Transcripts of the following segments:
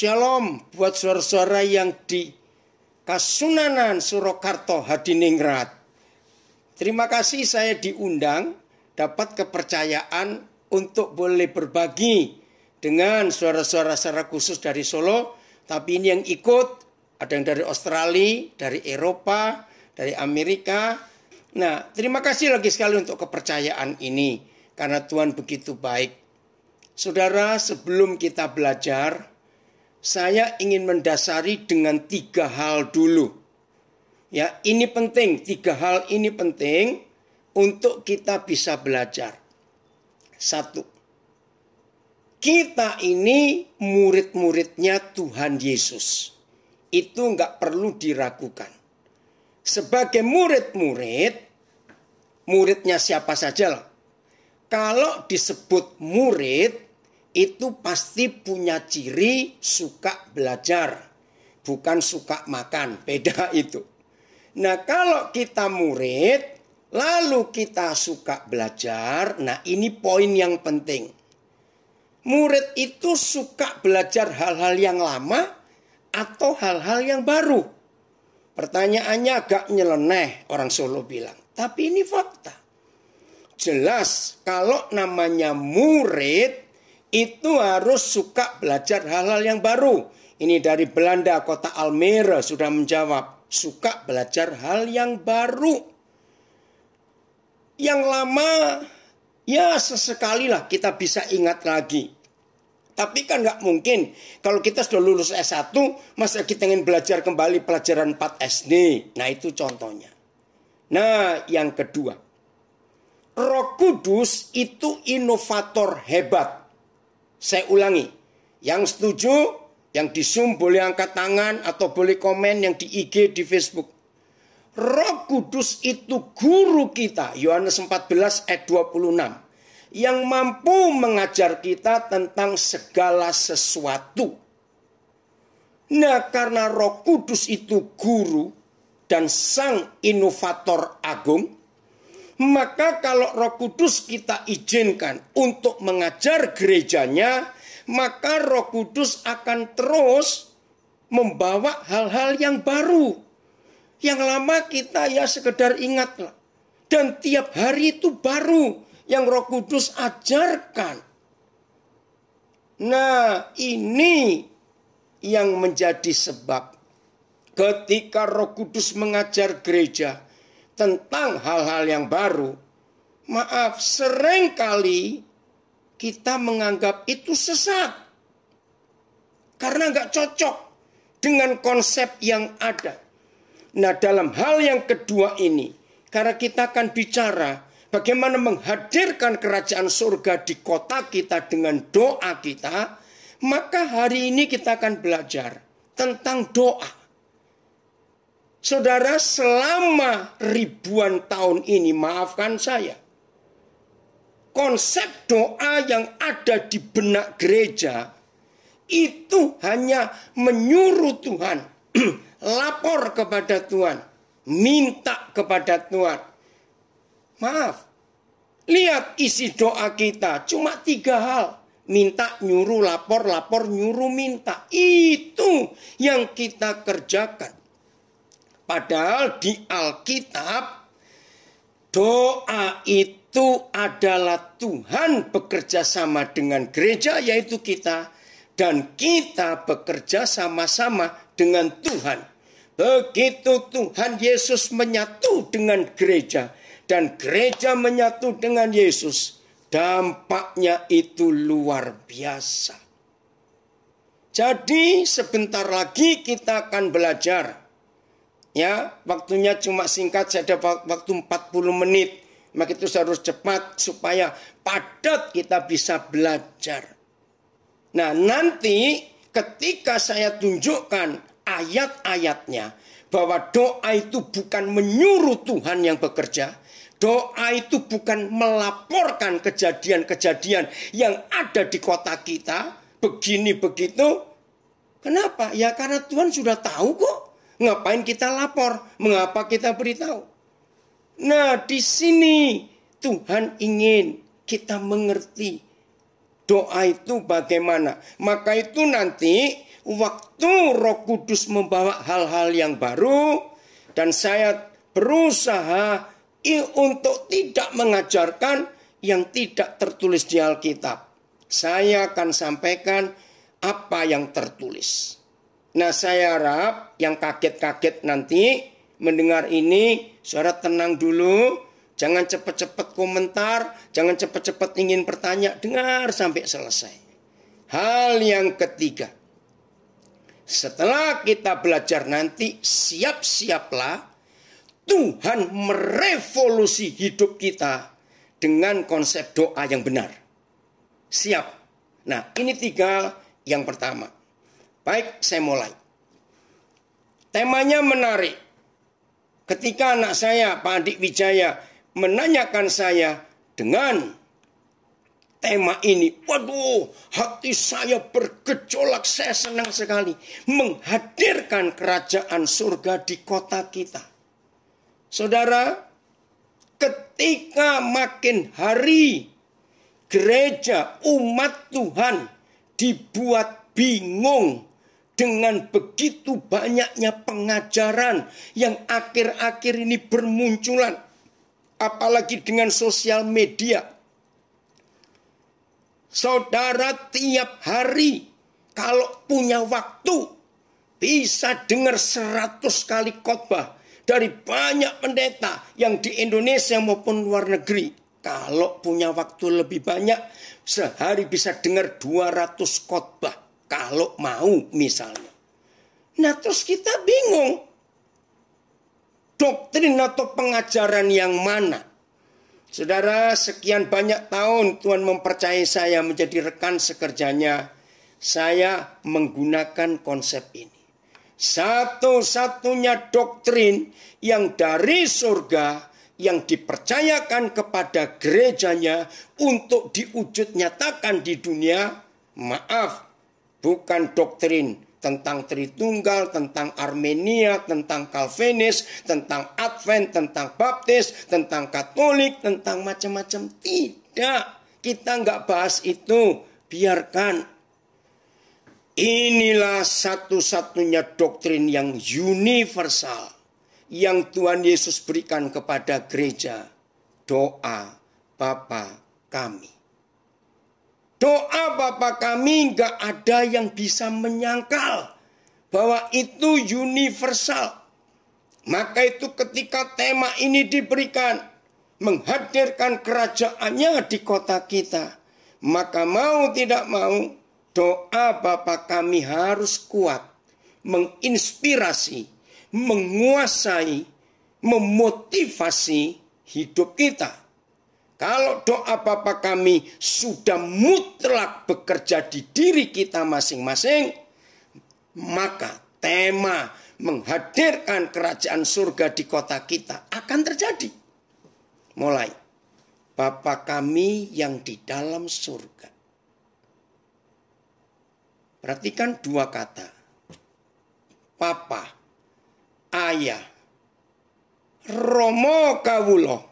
Shalom buat suara-suara yang di Kasunanan Surakarta Hadiningrat. Terima kasih saya diundang dapat kepercayaan untuk boleh berbagi dengan suara-suara secara khusus dari Solo, tapi ini yang ikut ada yang dari Australia, dari Eropa, dari Amerika. Nah, terima kasih lagi sekali untuk kepercayaan ini karena Tuhan begitu baik. Saudara, sebelum kita belajar, saya ingin mendasari dengan tiga hal dulu. Ya, ini penting, tiga hal ini penting untuk kita bisa belajar. Satu, kita ini murid-muridnya Tuhan Yesus. Itu nggak perlu diragukan. Sebagai murid-murid, muridnya siapa saja lah. Kalau disebut murid, itu pasti punya ciri suka belajar, bukan suka makan. Beda itu. Nah, kalau kita murid, lalu kita suka belajar. Nah, ini poin yang penting. Murid itu suka belajar hal-hal yang lama atau hal-hal yang baru. Pertanyaannya agak nyeleneh, orang Solo bilang. Tapi ini fakta. Jelas, kalau namanya murid, itu harus suka belajar hal-hal yang baru. Ini dari Belanda, kota Almere sudah menjawab, suka belajar hal yang baru. Yang lama, ya sesekali lah kita bisa ingat lagi. Tapi kan nggak mungkin kalau kita sudah lulus S1, masa kita ingin belajar kembali pelajaran 4 SD. Nah itu contohnya. Nah yang kedua, Roh Kudus itu inovator hebat. Saya ulangi, yang setuju, yang di Zoom boleh angkat tangan atau boleh komen yang di IG, di Facebook. Roh Kudus itu guru kita, Yohanes 14 ayat 26. Yang mampu mengajar kita tentang segala sesuatu. Nah karena roh kudus itu guru dan sang inovator agung, maka kalau Roh Kudus kita izinkan untuk mengajar gerejanya, maka Roh Kudus akan terus membawa hal-hal yang baru. Yang lama kita ya sekedar ingatlah. Dan tiap hari itu baru yang Roh Kudus ajarkan. Nah, ini yang menjadi sebab ketika Roh Kudus mengajar gereja, tentang hal-hal yang baru, maaf, seringkali kita menganggap itu sesat. Karena nggak cocok dengan konsep yang ada. Nah dalam hal yang kedua ini, karena kita akan bicara bagaimana menghadirkan kerajaan surga di kota kita dengan doa kita, maka hari ini kita akan belajar tentang doa. Saudara selama ribuan tahun ini maafkan saya. Konsep doa yang ada di benak gereja itu hanya menyuruh Tuhan, lapor kepada Tuhan, minta kepada Tuhan. Maaf, lihat isi doa kita cuma tiga hal. Minta, nyuruh, lapor, lapor, nyuruh, minta. Itu yang kita kerjakan. Padahal di Alkitab doa itu adalah Tuhan bekerja sama dengan gereja yaitu kita dan kita bekerja sama-sama dengan Tuhan. Begitu Tuhan Yesus menyatu dengan gereja dan gereja menyatu dengan Yesus, dampaknya itu luar biasa. Jadi sebentar lagi kita akan belajar ya waktunya cuma singkat saya ada waktu 40 menit maka itu harus cepat supaya padat kita bisa belajar nah nanti ketika saya tunjukkan ayat-ayatnya bahwa doa itu bukan menyuruh Tuhan yang bekerja Doa itu bukan melaporkan kejadian-kejadian yang ada di kota kita, begini begitu. Kenapa? Ya karena Tuhan sudah tahu kok. Ngapain kita lapor? Mengapa kita beritahu? Nah, di sini Tuhan ingin kita mengerti doa itu bagaimana. Maka itu nanti waktu Roh Kudus membawa hal-hal yang baru dan saya berusaha untuk tidak mengajarkan yang tidak tertulis di Alkitab. Saya akan sampaikan apa yang tertulis. Nah saya harap yang kaget-kaget nanti mendengar ini suara tenang dulu. Jangan cepat-cepat komentar, jangan cepat-cepat ingin bertanya, dengar sampai selesai. Hal yang ketiga, setelah kita belajar nanti, siap-siaplah Tuhan merevolusi hidup kita dengan konsep doa yang benar. Siap. Nah, ini tiga yang pertama. Baik, saya mulai. Temanya menarik. Ketika anak saya, Pak Adik Wijaya, menanyakan saya dengan tema ini. Waduh, hati saya bergejolak, saya senang sekali. Menghadirkan kerajaan surga di kota kita. Saudara, ketika makin hari gereja umat Tuhan dibuat bingung dengan begitu banyaknya pengajaran yang akhir-akhir ini bermunculan, apalagi dengan sosial media. Saudara tiap hari kalau punya waktu bisa dengar seratus kali khotbah dari banyak pendeta yang di Indonesia maupun luar negeri. Kalau punya waktu lebih banyak, sehari bisa dengar 200 khotbah kalau mau misalnya. Nah terus kita bingung. Doktrin atau pengajaran yang mana? Saudara, sekian banyak tahun Tuhan mempercayai saya menjadi rekan sekerjanya. Saya menggunakan konsep ini. Satu-satunya doktrin yang dari surga yang dipercayakan kepada gerejanya untuk diwujud nyatakan di dunia, maaf, bukan doktrin tentang Tritunggal, tentang Armenia, tentang Calvinis, tentang Advent, tentang Baptis, tentang Katolik, tentang macam-macam. Tidak, kita nggak bahas itu. Biarkan. Inilah satu-satunya doktrin yang universal yang Tuhan Yesus berikan kepada gereja. Doa Bapa kami. Doa Bapa kami nggak ada yang bisa menyangkal bahwa itu universal. Maka itu ketika tema ini diberikan menghadirkan kerajaannya di kota kita, maka mau tidak mau doa Bapa kami harus kuat, menginspirasi, menguasai, memotivasi hidup kita kalau doa Bapa kami sudah mutlak bekerja di diri kita masing-masing, maka tema menghadirkan kerajaan surga di kota kita akan terjadi. Mulai Bapa kami yang di dalam surga. Perhatikan dua kata. Papa, Ayah, Romo kawuloh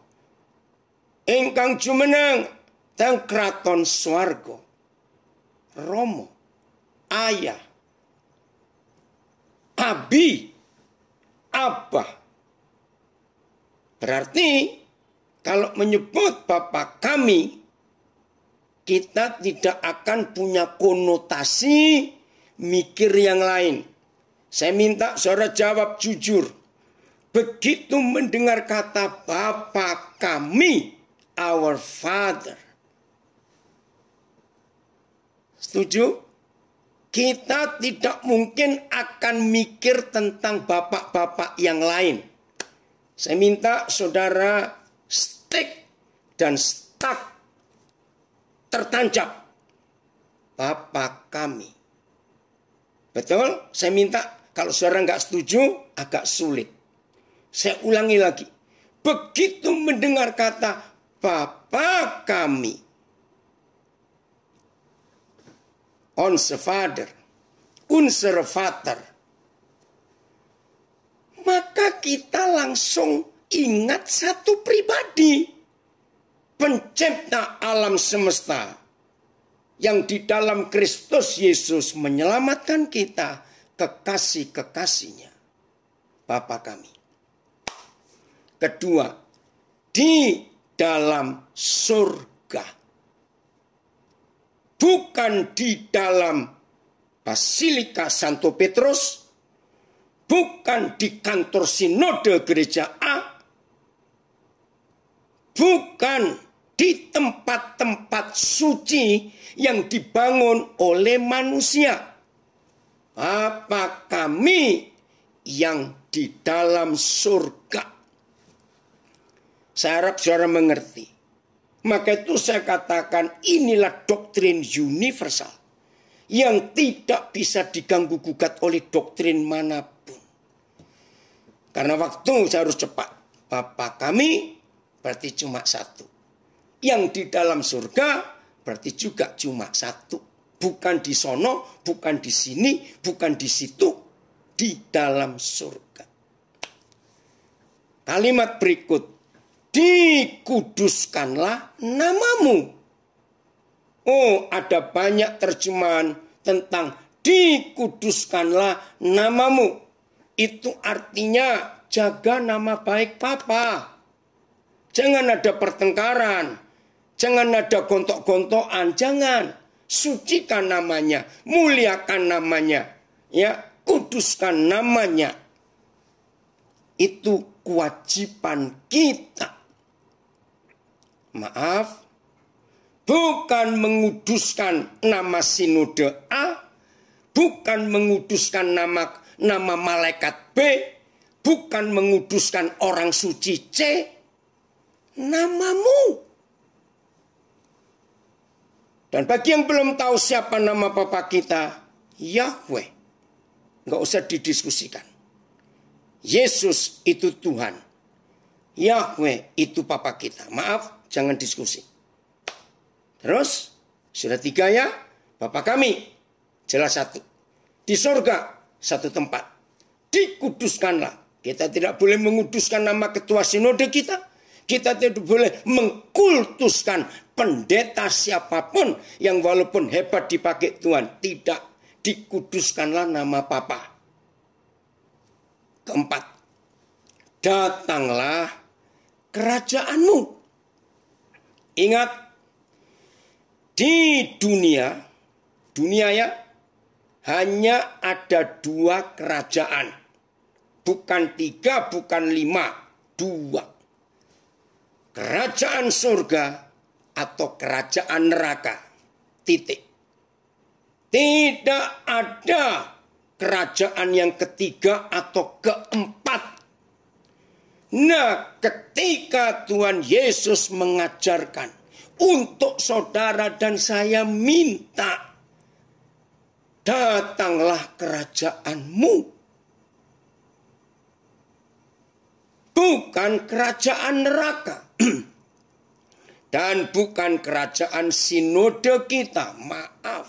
ingkang jumenang teng keraton swarga Romo ayah abi apa? berarti kalau menyebut Bapak kami kita tidak akan punya konotasi mikir yang lain. Saya minta saudara jawab jujur. Begitu mendengar kata bapak kami, our Father. Setuju? Kita tidak mungkin akan mikir tentang bapak-bapak yang lain. Saya minta saudara stick dan stuck tertancap. bapak kami. Betul? Saya minta kalau saudara nggak setuju agak sulit. Saya ulangi lagi. Begitu mendengar kata Bapa kami. onse Father, unser Vater. Maka kita langsung ingat satu pribadi. Pencipta alam semesta. Yang di dalam Kristus Yesus menyelamatkan kita kekasih-kekasihnya. Bapa kami. Kedua, di dalam surga. Bukan di dalam Basilika Santo Petrus, bukan di kantor sinode gereja A, bukan di tempat-tempat suci yang dibangun oleh manusia. Apa kami yang di dalam surga? Saya harap saudara mengerti. Maka itu saya katakan inilah doktrin universal yang tidak bisa diganggu gugat oleh doktrin manapun. Karena waktu saya harus cepat. Bapa kami berarti cuma satu. Yang di dalam surga berarti juga cuma satu. Bukan di sono, bukan di sini, bukan di situ, di dalam surga. Kalimat berikut dikuduskanlah namamu. Oh, ada banyak terjemahan tentang dikuduskanlah namamu. Itu artinya jaga nama baik Papa. Jangan ada pertengkaran, jangan ada gontok-gontokan, jangan. Sucikan namanya, muliakan namanya, ya, kuduskan namanya. Itu kewajiban kita maaf, bukan menguduskan nama sinode A, bukan menguduskan nama nama malaikat B, bukan menguduskan orang suci C, namamu. Dan bagi yang belum tahu siapa nama Bapak kita, Yahweh. Nggak usah didiskusikan. Yesus itu Tuhan. Yahweh itu Papa kita. Maaf, jangan diskusi. Terus, sudah tiga ya, Bapak kami, jelas satu. Di surga satu tempat. Dikuduskanlah. Kita tidak boleh menguduskan nama ketua sinode kita. Kita tidak boleh mengkultuskan pendeta siapapun yang walaupun hebat dipakai Tuhan. Tidak dikuduskanlah nama Papa. Keempat, datanglah kerajaanmu. Ingat, di dunia, dunia ya, hanya ada dua kerajaan. Bukan tiga, bukan lima, dua. Kerajaan surga atau kerajaan neraka. Titik. Tidak ada kerajaan yang ketiga atau keempat Nah, ketika Tuhan Yesus mengajarkan untuk saudara dan saya minta, datanglah kerajaanmu. Bukan kerajaan neraka. dan bukan kerajaan sinode kita, maaf,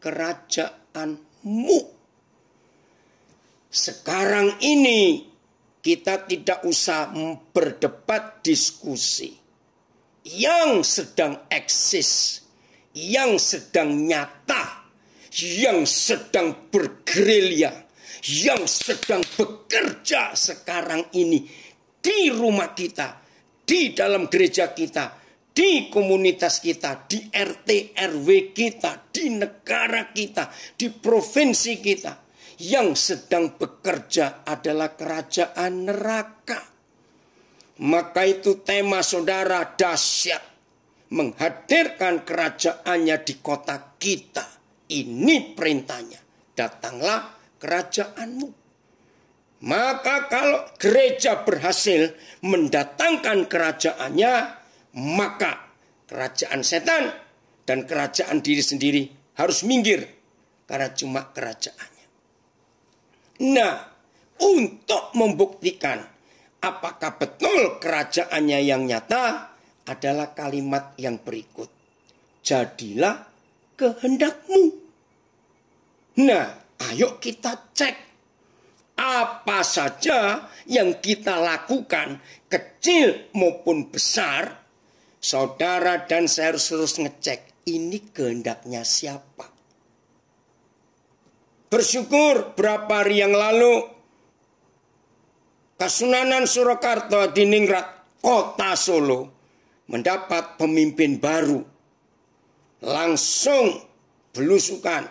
kerajaanmu. Sekarang ini kita tidak usah berdebat diskusi. Yang sedang eksis, yang sedang nyata, yang sedang bergerilya, yang sedang bekerja sekarang ini di rumah kita, di dalam gereja kita, di komunitas kita, di RT RW kita, di negara kita, di provinsi kita yang sedang bekerja adalah kerajaan neraka. Maka itu tema saudara dahsyat menghadirkan kerajaannya di kota kita. Ini perintahnya. Datanglah kerajaanmu. Maka kalau gereja berhasil mendatangkan kerajaannya, maka kerajaan setan dan kerajaan diri sendiri harus minggir karena cuma kerajaan. Nah, untuk membuktikan apakah betul kerajaannya yang nyata adalah kalimat yang berikut. Jadilah kehendakmu. Nah, ayo kita cek apa saja yang kita lakukan, kecil maupun besar, saudara dan saya harus terus ngecek ini kehendaknya siapa bersyukur berapa hari yang lalu Kasunanan Surakarta di Ningrat, kota Solo, mendapat pemimpin baru. Langsung belusukan,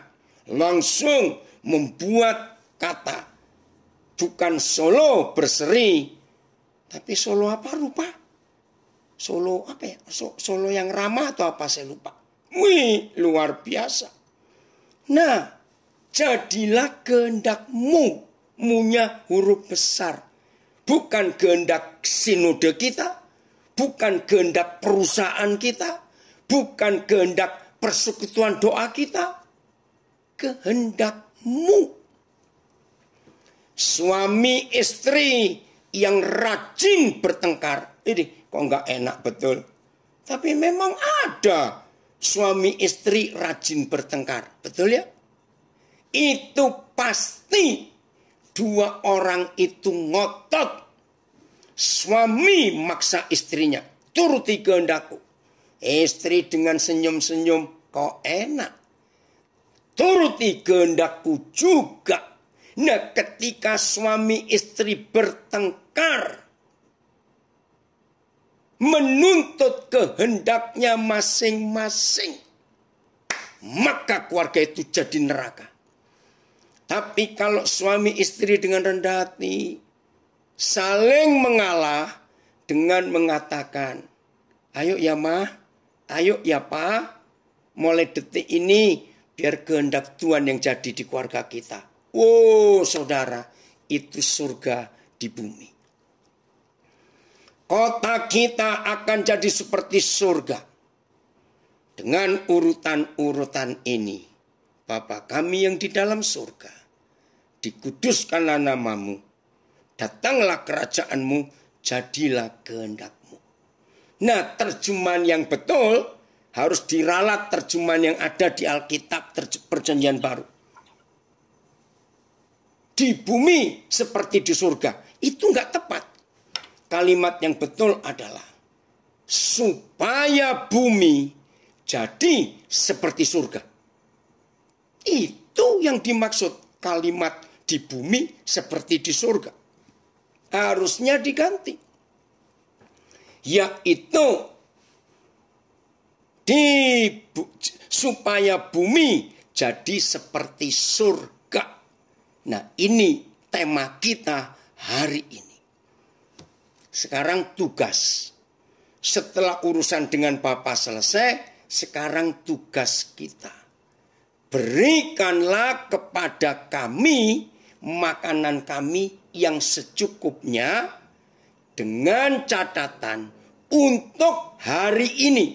langsung membuat kata. Bukan Solo berseri, tapi Solo apa rupa? Solo apa ya? Solo yang ramah atau apa saya lupa. Wih, luar biasa. Nah, jadilah kehendakmu. Munya huruf besar. Bukan kehendak sinode kita. Bukan kehendak perusahaan kita. Bukan kehendak persekutuan doa kita. Kehendakmu. Suami istri yang rajin bertengkar. Ini kok nggak enak betul. Tapi memang ada suami istri rajin bertengkar. Betul ya? itu pasti dua orang itu ngotot. Suami maksa istrinya, turuti kehendakku. Istri dengan senyum-senyum, kok enak. Turuti kehendakku juga. Nah ketika suami istri bertengkar, menuntut kehendaknya masing-masing, maka keluarga itu jadi neraka. Tapi kalau suami istri dengan rendah hati saling mengalah dengan mengatakan, "Ayo ya ma, ayo ya pa, mulai detik ini biar kehendak Tuhan yang jadi di keluarga kita." Oh, saudara, itu surga di bumi. Kota kita akan jadi seperti surga. Dengan urutan-urutan ini, Bapa kami yang di dalam surga dikuduskanlah namamu, datanglah kerajaanmu, jadilah kehendakmu. Nah terjemahan yang betul harus diralat terjemahan yang ada di Alkitab perjanjian baru. Di bumi seperti di surga. Itu nggak tepat. Kalimat yang betul adalah supaya bumi jadi seperti surga. Itu yang dimaksud kalimat di bumi seperti di surga. Harusnya diganti. Yaitu di bu, supaya bumi jadi seperti surga. Nah, ini tema kita hari ini. Sekarang tugas. Setelah urusan dengan Bapa selesai, sekarang tugas kita. Berikanlah kepada kami makanan kami yang secukupnya dengan catatan untuk hari ini.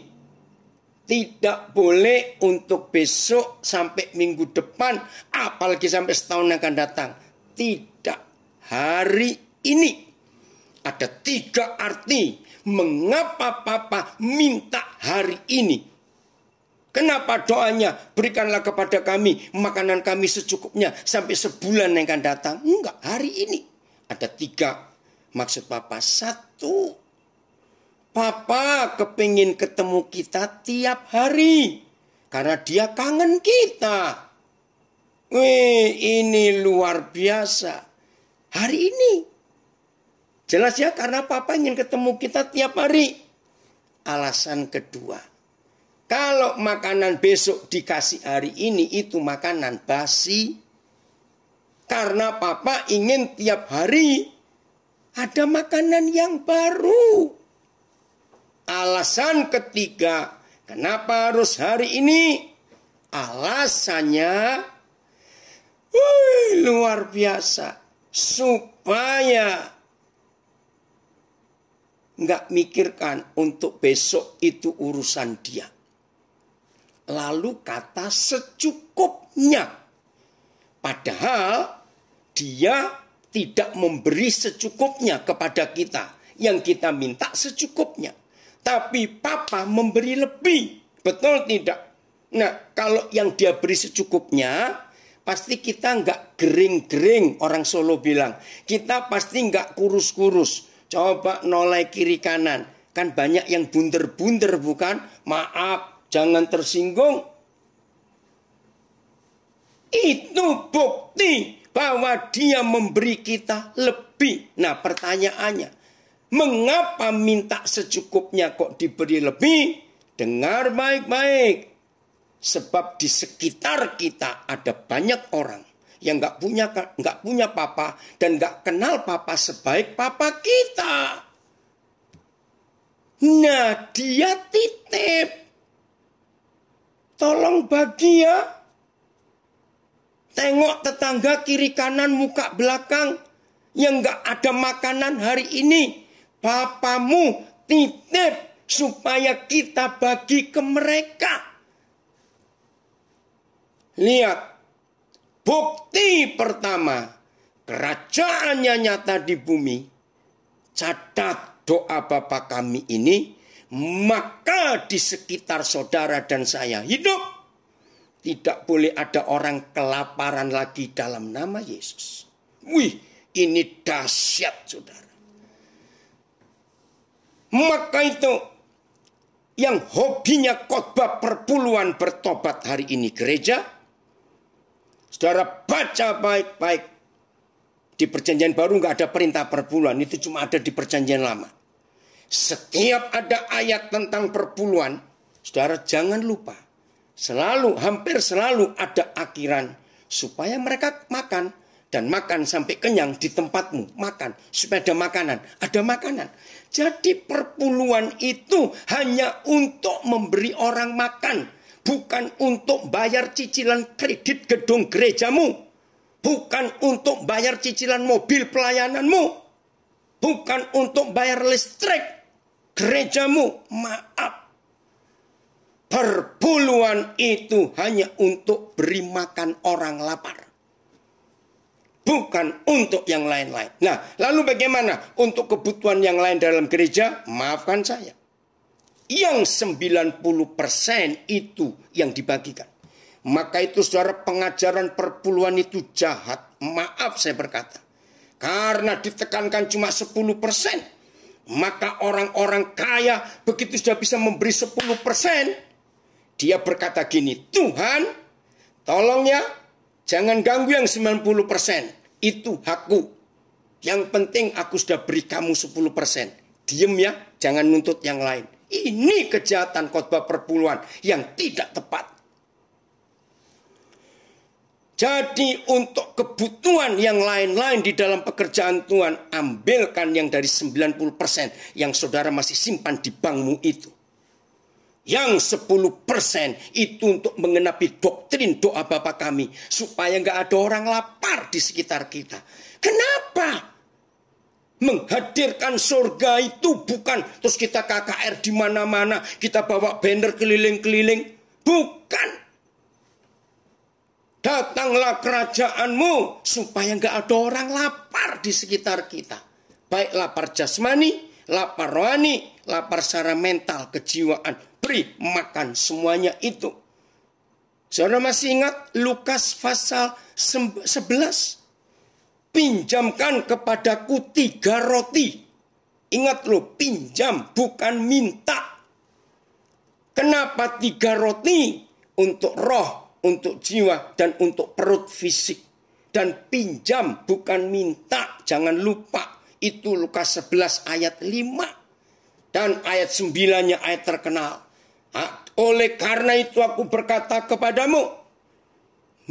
Tidak boleh untuk besok sampai minggu depan, apalagi sampai setahun yang akan datang. Tidak hari ini. Ada tiga arti mengapa papa minta hari ini Kenapa doanya? Berikanlah kepada kami makanan kami secukupnya sampai sebulan yang akan datang. Enggak, hari ini. Ada tiga maksud Papa. Satu, Papa kepingin ketemu kita tiap hari. Karena dia kangen kita. Wih, ini luar biasa. Hari ini. Jelas ya karena Papa ingin ketemu kita tiap hari. Alasan kedua kalau makanan besok dikasih hari ini itu makanan basi. Karena papa ingin tiap hari ada makanan yang baru. Alasan ketiga, kenapa harus hari ini? Alasannya wih, luar biasa. Supaya nggak mikirkan untuk besok itu urusan dia lalu kata secukupnya. Padahal dia tidak memberi secukupnya kepada kita. Yang kita minta secukupnya. Tapi papa memberi lebih. Betul tidak? Nah, kalau yang dia beri secukupnya, pasti kita nggak gering-gering orang Solo bilang. Kita pasti nggak kurus-kurus. Coba nolai kiri kanan. Kan banyak yang bunder-bunder bukan? Maaf, Jangan tersinggung. Itu bukti bahwa dia memberi kita lebih. Nah pertanyaannya, mengapa minta secukupnya kok diberi lebih? Dengar baik-baik. Sebab di sekitar kita ada banyak orang yang nggak punya nggak punya papa dan nggak kenal papa sebaik papa kita. Nah dia titip Tolong bagi ya. Tengok tetangga kiri kanan muka belakang yang nggak ada makanan hari ini. papamu titip supaya kita bagi ke mereka. Lihat, bukti pertama kerajaannya nyata di bumi. Catat doa Bapak kami ini maka di sekitar saudara dan saya hidup. Tidak boleh ada orang kelaparan lagi dalam nama Yesus. Wih, ini dahsyat saudara. Maka itu yang hobinya khotbah perpuluhan bertobat hari ini gereja. Saudara baca baik-baik. Di perjanjian baru nggak ada perintah perpuluhan. Itu cuma ada di perjanjian lama. Setiap ada ayat tentang perpuluhan, saudara jangan lupa. Selalu, hampir selalu ada akhiran. Supaya mereka makan. Dan makan sampai kenyang di tempatmu. Makan. Supaya ada makanan. Ada makanan. Jadi perpuluhan itu hanya untuk memberi orang makan. Bukan untuk bayar cicilan kredit gedung gerejamu. Bukan untuk bayar cicilan mobil pelayananmu. Bukan untuk bayar listrik gerejamu maaf. Perpuluhan itu hanya untuk beri makan orang lapar. Bukan untuk yang lain-lain. Nah, lalu bagaimana untuk kebutuhan yang lain dalam gereja? Maafkan saya. Yang 90% itu yang dibagikan. Maka itu saudara pengajaran perpuluhan itu jahat. Maaf saya berkata. Karena ditekankan cuma 10%. Maka orang-orang kaya begitu sudah bisa memberi 10%, dia berkata gini, Tuhan, tolong ya, jangan ganggu yang 90%, itu hakku. Yang penting aku sudah beri kamu 10%. Diem ya, jangan nuntut yang lain. Ini kejahatan khotbah perpuluhan yang tidak tepat. Jadi untuk kebutuhan yang lain-lain di dalam pekerjaan Tuhan, ambilkan yang dari 90% yang saudara masih simpan di bankmu itu. Yang 10% itu untuk mengenapi doktrin doa Bapa kami. Supaya nggak ada orang lapar di sekitar kita. Kenapa? Menghadirkan surga itu bukan terus kita KKR di mana-mana. Kita bawa banner keliling-keliling. Bukan. Datanglah kerajaanmu supaya nggak ada orang lapar di sekitar kita. Baik lapar jasmani, lapar rohani, lapar secara mental, kejiwaan. Beri makan semuanya itu. Saudara masih ingat Lukas pasal 11? Pinjamkan kepadaku tiga roti. Ingat loh, pinjam bukan minta. Kenapa tiga roti? Untuk roh untuk jiwa dan untuk perut fisik. Dan pinjam bukan minta, jangan lupa. Itu Lukas 11 ayat 5. Dan ayat 9-nya ayat terkenal. Ah, oleh karena itu aku berkata kepadamu,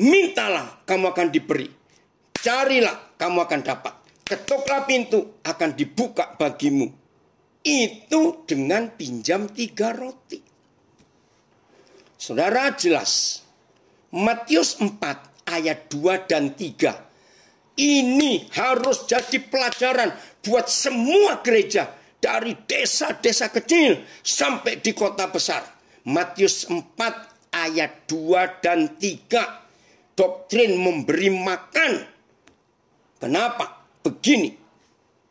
mintalah kamu akan diberi. Carilah kamu akan dapat. Ketuklah pintu akan dibuka bagimu. Itu dengan pinjam tiga roti. Saudara jelas Matius 4 ayat 2 dan 3. Ini harus jadi pelajaran buat semua gereja dari desa-desa kecil sampai di kota besar. Matius 4 ayat 2 dan 3. Doktrin memberi makan. Kenapa? Begini.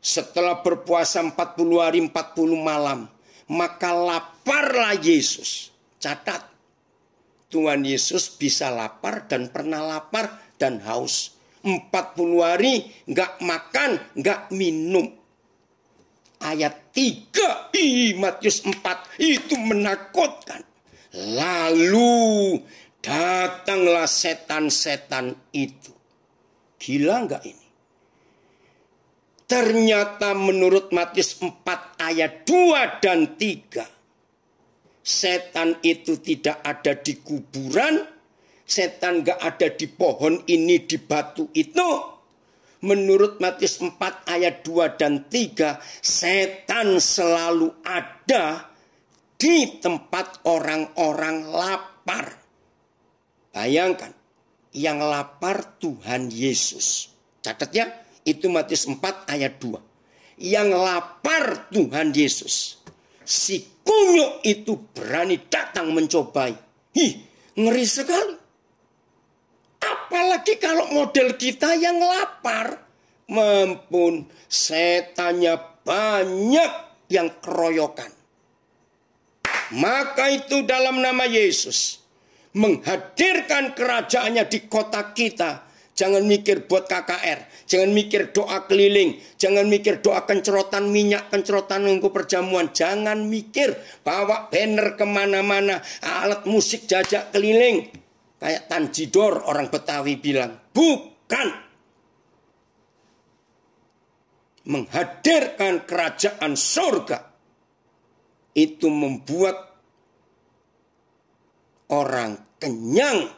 Setelah berpuasa 40 hari 40 malam, maka laparlah Yesus. Catat, Tuhan Yesus bisa lapar dan pernah lapar dan haus. 40 hari nggak makan, nggak minum. Ayat 3 di Matius 4 itu menakutkan. Lalu datanglah setan-setan itu. Gila nggak ini? Ternyata menurut Matius 4 ayat 2 dan 3 setan itu tidak ada di kuburan, setan gak ada di pohon ini, di batu itu. Menurut Matius 4 ayat 2 dan 3, setan selalu ada di tempat orang-orang lapar. Bayangkan, yang lapar Tuhan Yesus. Catat ya, itu Matius 4 ayat 2. Yang lapar Tuhan Yesus. Si kunyuk itu berani datang mencobai. hi, ngeri sekali. Apalagi kalau model kita yang lapar. Mampun, setannya banyak yang keroyokan. Maka itu dalam nama Yesus menghadirkan kerajaannya di kota kita Jangan mikir buat KKR. Jangan mikir doa keliling. Jangan mikir doa kencerotan minyak, kencerotan nunggu perjamuan. Jangan mikir bawa banner kemana-mana. Alat musik jajak keliling. Kayak Tanjidor orang Betawi bilang. Bukan. Menghadirkan kerajaan surga. Itu membuat orang kenyang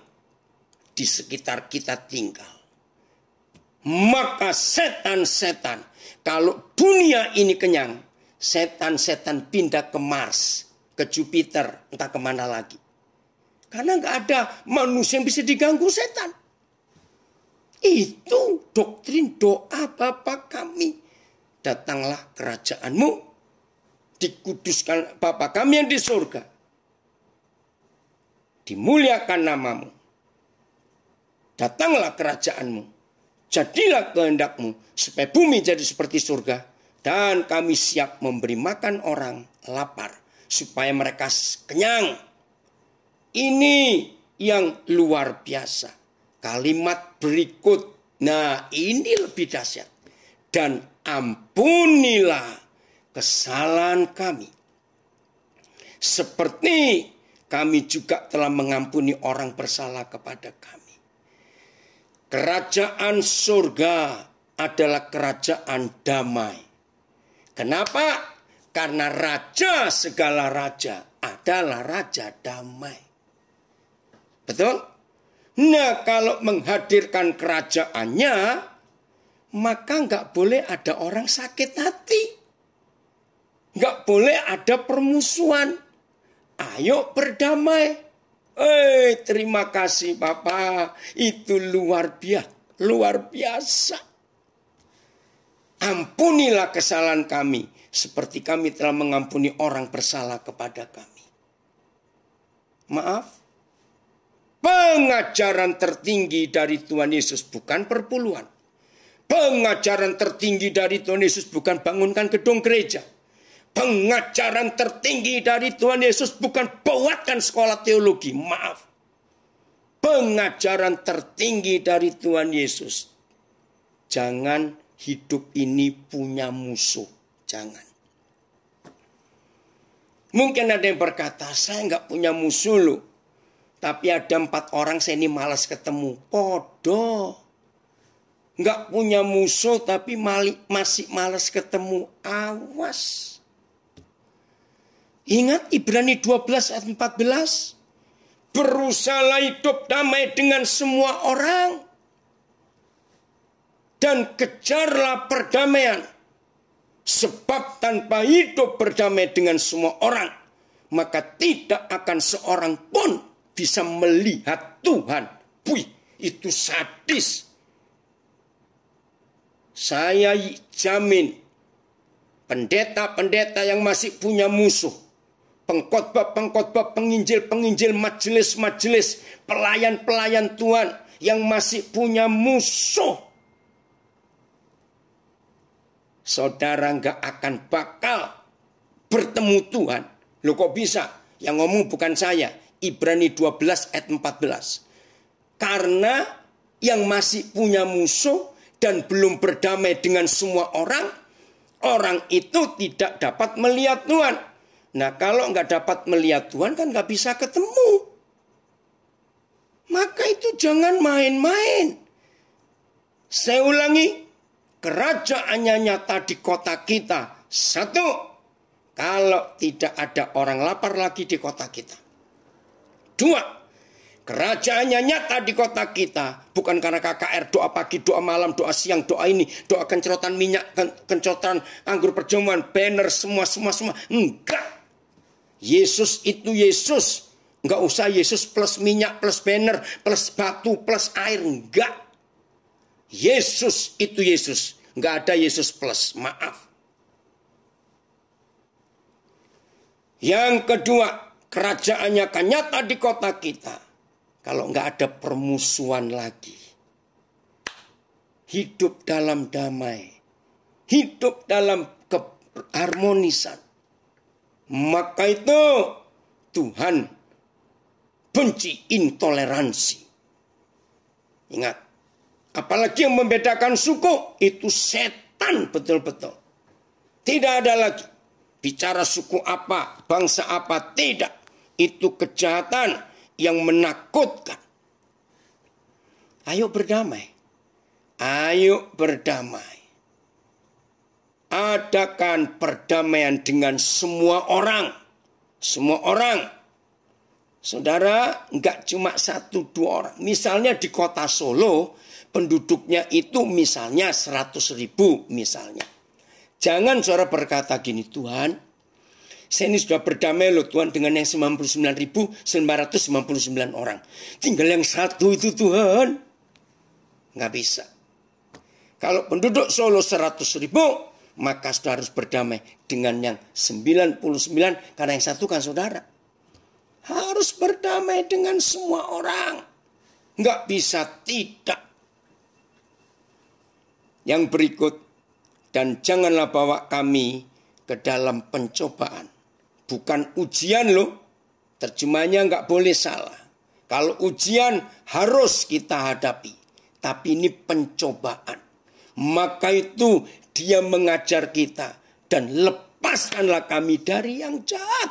di sekitar kita tinggal maka setan-setan kalau dunia ini kenyang, setan-setan pindah ke Mars, ke Jupiter, entah kemana lagi. Karena nggak ada manusia yang bisa diganggu setan. Itu doktrin doa Bapak kami. Datanglah kerajaanmu, dikuduskan Bapak kami yang di surga. Dimuliakan namamu. Datanglah kerajaanmu jadilah kehendakmu supaya bumi jadi seperti surga dan kami siap memberi makan orang lapar supaya mereka kenyang. Ini yang luar biasa. Kalimat berikut. Nah, ini lebih dahsyat. Dan ampunilah kesalahan kami. Seperti kami juga telah mengampuni orang bersalah kepada kami Kerajaan surga adalah kerajaan damai. Kenapa? Karena raja segala raja adalah raja damai. Betul? Nah, kalau menghadirkan kerajaannya, maka nggak boleh ada orang sakit hati. Nggak boleh ada permusuhan. Ayo berdamai Eh, terima kasih Bapak. Itu luar biasa, luar biasa. Ampunilah kesalahan kami seperti kami telah mengampuni orang bersalah kepada kami. Maaf. Pengajaran tertinggi dari Tuhan Yesus bukan perpuluhan. Pengajaran tertinggi dari Tuhan Yesus bukan bangunkan gedung gereja pengajaran tertinggi dari Tuhan Yesus bukan buatkan sekolah teologi, maaf. Pengajaran tertinggi dari Tuhan Yesus. Jangan hidup ini punya musuh. Jangan. Mungkin ada yang berkata, saya nggak punya musuh loh. Tapi ada empat orang saya ini malas ketemu. Podo. Nggak punya musuh tapi masih malas ketemu. Awas. Ingat Ibrani 12 ayat 14. Berusaha hidup damai dengan semua orang. Dan kejarlah perdamaian. Sebab tanpa hidup berdamai dengan semua orang. Maka tidak akan seorang pun bisa melihat Tuhan. Wih, itu sadis. Saya jamin pendeta-pendeta yang masih punya musuh Pengkotbah, pengkotbah, penginjil-penginjil, majelis-majelis, pelayan-pelayan Tuhan yang masih punya musuh. Saudara nggak akan bakal bertemu Tuhan. Lo kok bisa? Yang ngomong bukan saya. Ibrani 12 ayat 14. Karena yang masih punya musuh dan belum berdamai dengan semua orang, orang itu tidak dapat melihat Tuhan Nah kalau nggak dapat melihat Tuhan kan nggak bisa ketemu. Maka itu jangan main-main. Saya ulangi, kerajaannya nyata di kota kita. Satu, kalau tidak ada orang lapar lagi di kota kita. Dua, kerajaannya nyata di kota kita. Bukan karena KKR, doa pagi, doa malam, doa siang, doa ini, doa kencerotan minyak, kencerotan anggur perjamuan, banner, semua, semua, semua. Enggak. Yesus itu Yesus. Enggak usah Yesus plus minyak, plus banner, plus batu, plus air. Enggak. Yesus itu Yesus. Enggak ada Yesus plus. Maaf. Yang kedua, kerajaannya akan nyata di kota kita. Kalau enggak ada permusuhan lagi. Hidup dalam damai. Hidup dalam keharmonisan. Maka itu Tuhan benci intoleransi. Ingat, apalagi yang membedakan suku itu setan betul-betul. Tidak ada lagi bicara suku apa, bangsa apa, tidak. Itu kejahatan yang menakutkan. Ayo berdamai. Ayo berdamai adakan perdamaian dengan semua orang. Semua orang. Saudara, nggak cuma satu dua orang. Misalnya di kota Solo, penduduknya itu misalnya seratus ribu misalnya. Jangan saudara berkata gini, Tuhan, saya ini sudah berdamai loh Tuhan dengan yang 99.999 orang. Tinggal yang satu itu Tuhan. Nggak bisa. Kalau penduduk Solo 100 ribu, maka saudara harus berdamai dengan yang 99 karena yang satu kan saudara. Harus berdamai dengan semua orang. Nggak bisa tidak. Yang berikut, dan janganlah bawa kami ke dalam pencobaan. Bukan ujian loh. Terjemahnya enggak boleh salah. Kalau ujian harus kita hadapi. Tapi ini pencobaan. Maka itu dia mengajar kita dan lepaskanlah kami dari yang jahat.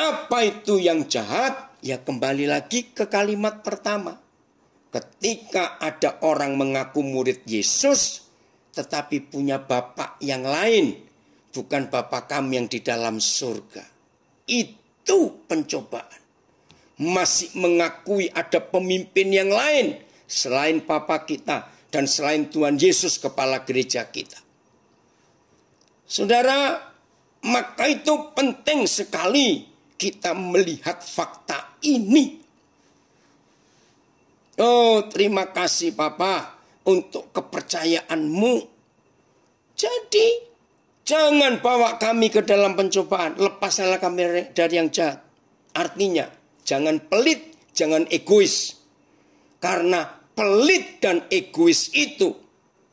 Apa itu yang jahat? Ya kembali lagi ke kalimat pertama. Ketika ada orang mengaku murid Yesus tetapi punya bapak yang lain, bukan bapak kami yang di dalam surga. Itu pencobaan. Masih mengakui ada pemimpin yang lain selain Papa kita dan selain Tuhan Yesus kepala gereja kita. Saudara, maka itu penting sekali kita melihat fakta ini. Oh, terima kasih Papa untuk kepercayaanmu. Jadi, jangan bawa kami ke dalam pencobaan. Lepaskanlah kami dari yang jahat. Artinya, jangan pelit, jangan egois. Karena pelit dan egois itu,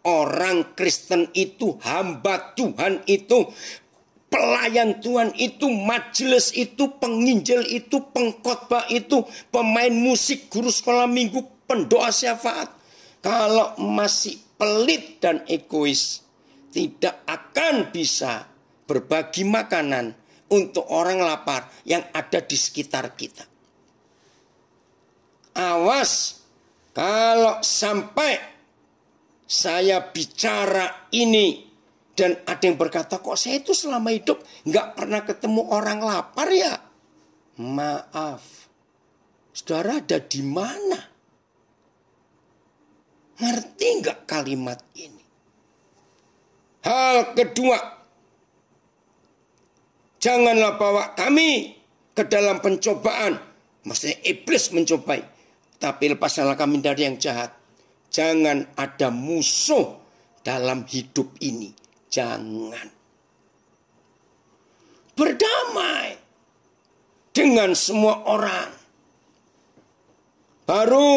orang Kristen itu, hamba Tuhan itu, pelayan Tuhan itu, majelis itu, penginjil itu, pengkhotbah itu, pemain musik, guru sekolah minggu, pendoa syafaat. Kalau masih pelit dan egois, tidak akan bisa berbagi makanan untuk orang lapar yang ada di sekitar kita. Awas kalau sampai saya bicara ini dan ada yang berkata kok saya itu selama hidup nggak pernah ketemu orang lapar ya. Maaf, saudara ada di mana? Ngerti nggak kalimat ini? Hal kedua, janganlah bawa kami ke dalam pencobaan. Maksudnya iblis mencobai tapi lepaskanlah kami dari yang jahat. Jangan ada musuh dalam hidup ini. Jangan. Berdamai dengan semua orang. Baru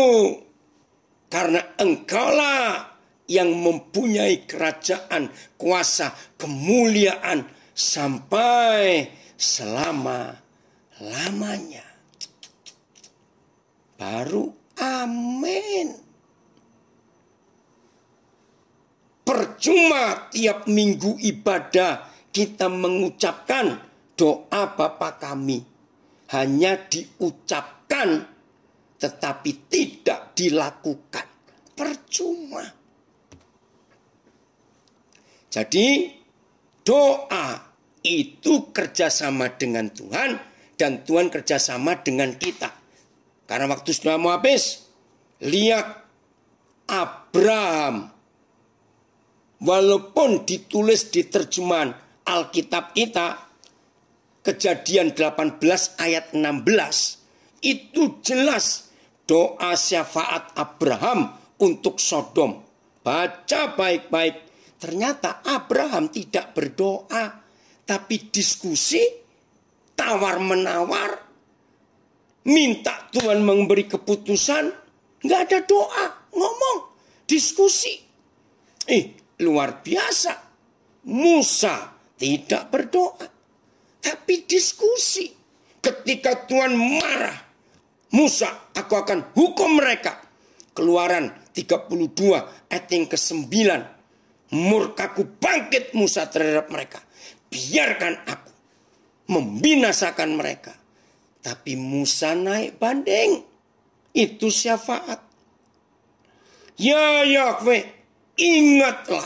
karena engkaulah yang mempunyai kerajaan, kuasa, kemuliaan sampai selama-lamanya baru amin. Percuma tiap minggu ibadah kita mengucapkan doa Bapa kami. Hanya diucapkan tetapi tidak dilakukan. Percuma. Jadi doa itu kerjasama dengan Tuhan dan Tuhan kerjasama dengan kita. Karena waktu sudah mau habis, lihat Abraham. Walaupun ditulis di terjemahan Alkitab kita, kejadian 18 ayat 16, itu jelas doa syafaat Abraham untuk Sodom. Baca baik-baik. Ternyata Abraham tidak berdoa, tapi diskusi, tawar-menawar, Minta Tuhan memberi keputusan, nggak ada doa, ngomong, diskusi. Eh, luar biasa. Musa tidak berdoa, tapi diskusi. Ketika Tuhan marah, Musa, aku akan hukum mereka. Keluaran 32 ayat yang ke-9. Murkaku bangkit Musa terhadap mereka. Biarkan aku membinasakan mereka. Tapi Musa naik banding. Itu syafaat. Ya Yahweh, ingatlah.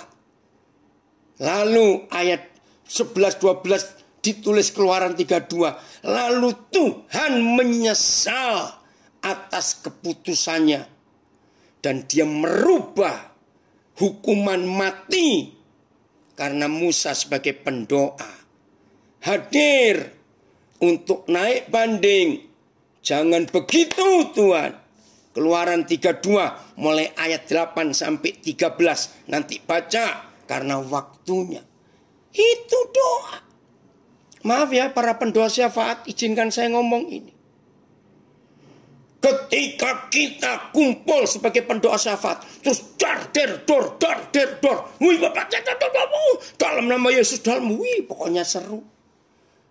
Lalu ayat 11 12 ditulis Keluaran 32. Lalu Tuhan menyesal atas keputusannya dan dia merubah hukuman mati karena Musa sebagai pendoa hadir untuk naik banding. Jangan begitu Tuhan. Keluaran 32 mulai ayat 8 sampai 13 nanti baca karena waktunya. Itu doa. Maaf ya para pendoa syafaat izinkan saya ngomong ini. Ketika kita kumpul sebagai pendoa syafaat, terus dar der dor dar der dor, wih bapak dalam nama Yesus dalam wih pokoknya seru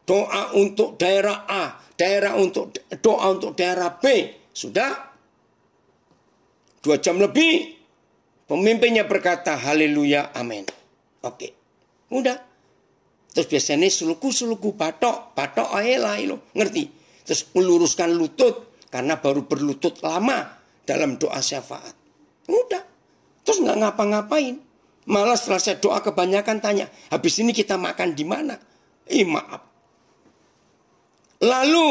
doa untuk daerah A, daerah untuk doa untuk daerah B. Sudah dua jam lebih, pemimpinnya berkata haleluya amin. Oke, udah. Terus biasanya suluku suluku patok patok ayela ilo ngerti. Terus meluruskan lutut karena baru berlutut lama dalam doa syafaat. Udah. Terus nggak ngapa-ngapain. Malah setelah saya doa kebanyakan tanya, habis ini kita makan di mana? Ih maaf, Lalu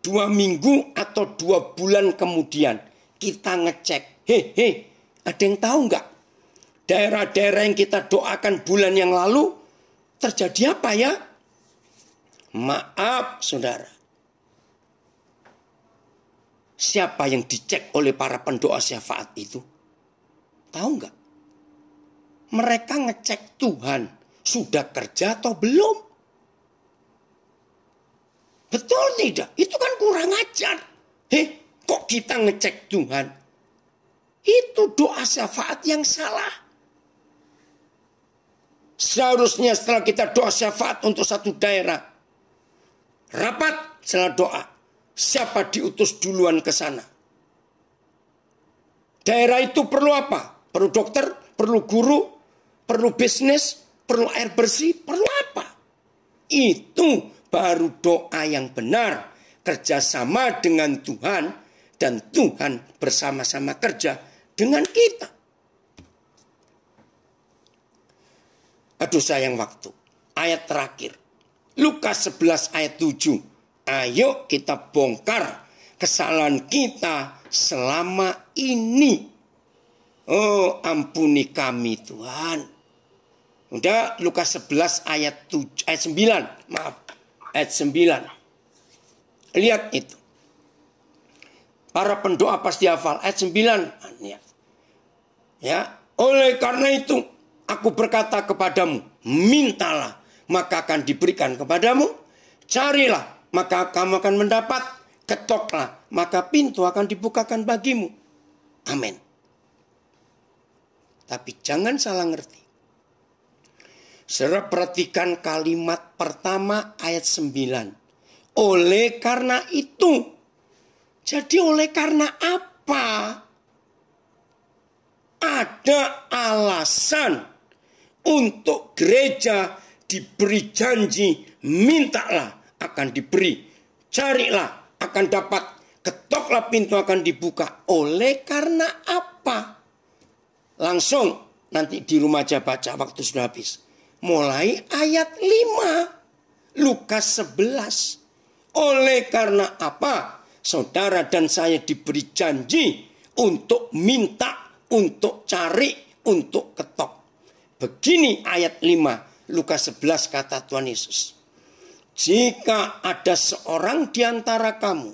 dua minggu atau dua bulan kemudian kita ngecek. hehe, ada yang tahu nggak? Daerah-daerah yang kita doakan bulan yang lalu terjadi apa ya? Maaf saudara. Siapa yang dicek oleh para pendoa syafaat itu? Tahu nggak? Mereka ngecek Tuhan sudah kerja atau belum. Betul tidak? Itu kan kurang ajar. Heh, kok kita ngecek Tuhan? Itu doa syafaat yang salah. Seharusnya setelah kita doa syafaat untuk satu daerah. Rapat setelah doa. Siapa diutus duluan ke sana? Daerah itu perlu apa? Perlu dokter, perlu guru, perlu bisnis, perlu air bersih, perlu apa? Itu baru doa yang benar, kerjasama dengan Tuhan, dan Tuhan bersama-sama kerja dengan kita. Aduh sayang waktu. Ayat terakhir. Lukas 11 ayat 7. Ayo kita bongkar kesalahan kita selama ini. Oh ampuni kami Tuhan. Udah Lukas 11 ayat 7 ayat 9, maaf ayat 9. Lihat itu. Para pendoa pasti hafal ayat 9. Ah, ya. Oleh karena itu aku berkata kepadamu, mintalah maka akan diberikan kepadamu, carilah maka kamu akan mendapat, ketoklah maka pintu akan dibukakan bagimu. Amin. Tapi jangan salah ngerti. Saudara perhatikan kalimat pertama ayat 9. Oleh karena itu. Jadi oleh karena apa? Ada alasan untuk gereja diberi janji, mintalah akan diberi, carilah akan dapat, ketoklah pintu akan dibuka. Oleh karena apa? Langsung nanti di rumah aja baca waktu sudah habis mulai ayat 5 Lukas 11. Oleh karena apa? Saudara dan saya diberi janji untuk minta, untuk cari, untuk ketok. Begini ayat 5 Lukas 11 kata Tuhan Yesus. Jika ada seorang di antara kamu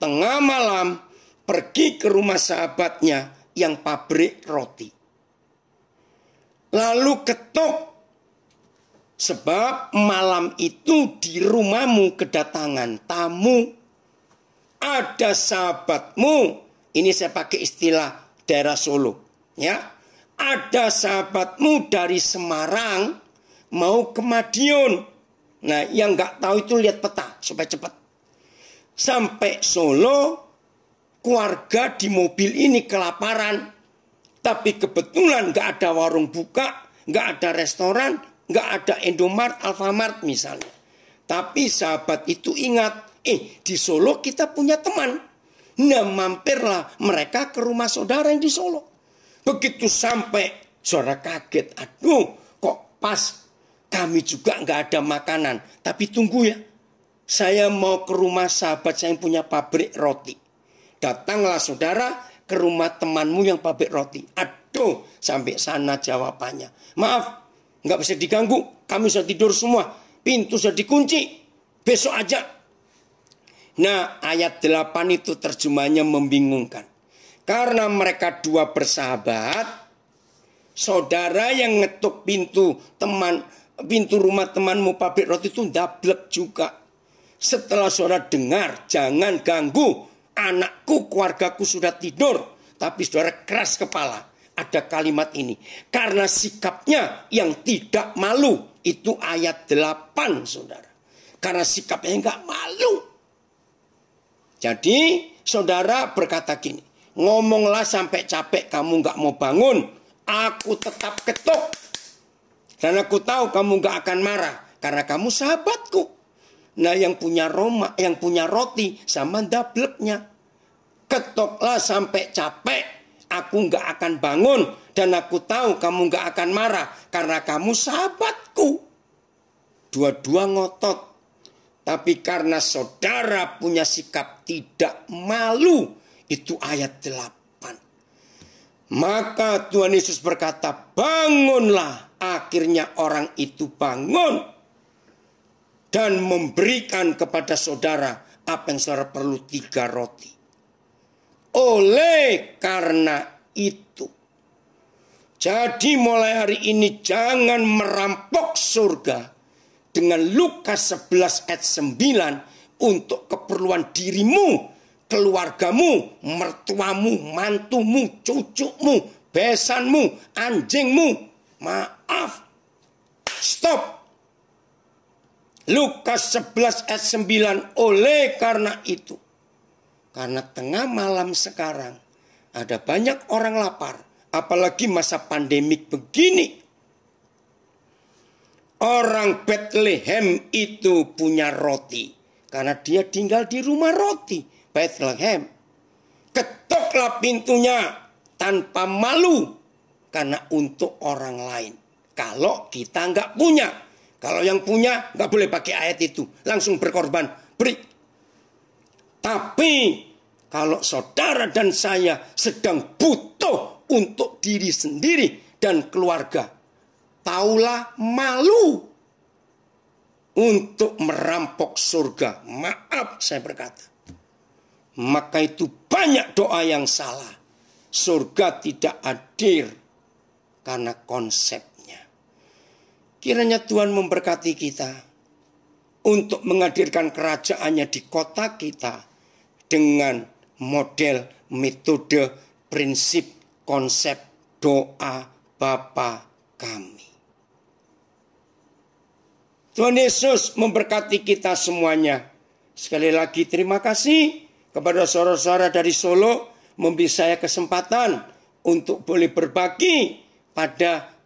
tengah malam pergi ke rumah sahabatnya yang pabrik roti. Lalu ketok Sebab malam itu di rumahmu kedatangan tamu. Ada sahabatmu. Ini saya pakai istilah daerah Solo. Ya, ada sahabatmu dari Semarang mau ke Madiun. Nah, yang nggak tahu itu lihat peta supaya cepat. Sampai Solo, keluarga di mobil ini kelaparan. Tapi kebetulan nggak ada warung buka, nggak ada restoran, nggak ada Indomart, Alfamart misalnya. Tapi sahabat itu ingat, eh di Solo kita punya teman. Nah mampirlah mereka ke rumah saudara yang di Solo. Begitu sampai saudara kaget, aduh kok pas kami juga nggak ada makanan. Tapi tunggu ya, saya mau ke rumah sahabat saya yang punya pabrik roti. Datanglah saudara ke rumah temanmu yang pabrik roti. Aduh, sampai sana jawabannya. Maaf, Nggak bisa diganggu. Kami sudah tidur semua. Pintu sudah dikunci. Besok aja. Nah, ayat 8 itu terjemahnya membingungkan. Karena mereka dua bersahabat, saudara yang ngetuk pintu teman pintu rumah temanmu pabrik roti itu dablek juga. Setelah saudara dengar, jangan ganggu. Anakku, keluargaku sudah tidur. Tapi saudara keras kepala ada kalimat ini. Karena sikapnya yang tidak malu. Itu ayat 8 saudara. Karena sikapnya nggak malu. Jadi saudara berkata gini. Ngomonglah sampai capek kamu nggak mau bangun. Aku tetap ketuk. Dan aku tahu kamu nggak akan marah. Karena kamu sahabatku. Nah yang punya Roma, yang punya roti sama dableknya. Ketoklah sampai capek aku nggak akan bangun dan aku tahu kamu nggak akan marah karena kamu sahabatku. Dua-dua ngotot, tapi karena saudara punya sikap tidak malu, itu ayat 8. Maka Tuhan Yesus berkata, bangunlah. Akhirnya orang itu bangun dan memberikan kepada saudara apa yang saudara perlu tiga roti. Oleh karena itu, jadi mulai hari ini jangan merampok surga dengan Lukas 11 ayat 9 untuk keperluan dirimu, keluargamu, mertuamu, mantumu, cucumu, besanmu, anjingmu. Maaf. Stop. Lukas 11 ayat 9 oleh karena itu karena tengah malam sekarang ada banyak orang lapar, apalagi masa pandemik begini. Orang Bethlehem itu punya roti karena dia tinggal di rumah roti Bethlehem. Ketoklah pintunya tanpa malu karena untuk orang lain. Kalau kita nggak punya, kalau yang punya nggak boleh pakai ayat itu, langsung berkorban. Beri tapi kalau saudara dan saya sedang butuh untuk diri sendiri dan keluarga, taulah malu untuk merampok surga. Maaf saya berkata. Maka itu banyak doa yang salah. Surga tidak hadir karena konsepnya. Kiranya Tuhan memberkati kita untuk menghadirkan kerajaannya di kota kita dengan model metode prinsip konsep doa Bapa kami. Tuhan Yesus memberkati kita semuanya. Sekali lagi terima kasih kepada saudara-saudara dari Solo memberi saya kesempatan untuk boleh berbagi pada